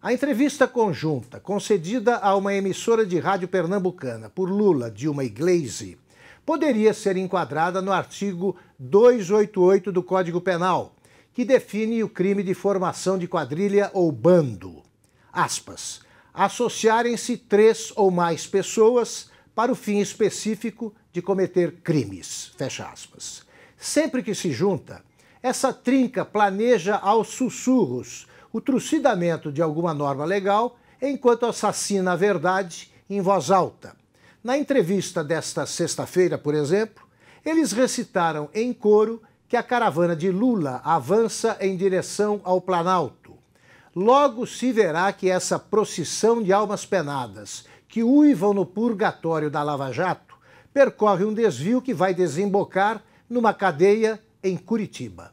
A entrevista conjunta, concedida a uma emissora de rádio pernambucana por Lula, Dilma e Gleisi, poderia ser enquadrada no artigo 288 do Código Penal, que define o crime de formação de quadrilha ou bando. Aspas. Associarem-se três ou mais pessoas para o fim específico de cometer crimes. Fecha aspas. Sempre que se junta, essa trinca planeja aos sussurros o trucidamento de alguma norma legal, enquanto assassina a verdade em voz alta. Na entrevista desta sexta-feira, por exemplo, eles recitaram em coro que a caravana de Lula avança em direção ao Planalto. Logo se verá que essa procissão de almas penadas, que uivam no purgatório da Lava Jato, percorre um desvio que vai desembocar numa cadeia em Curitiba.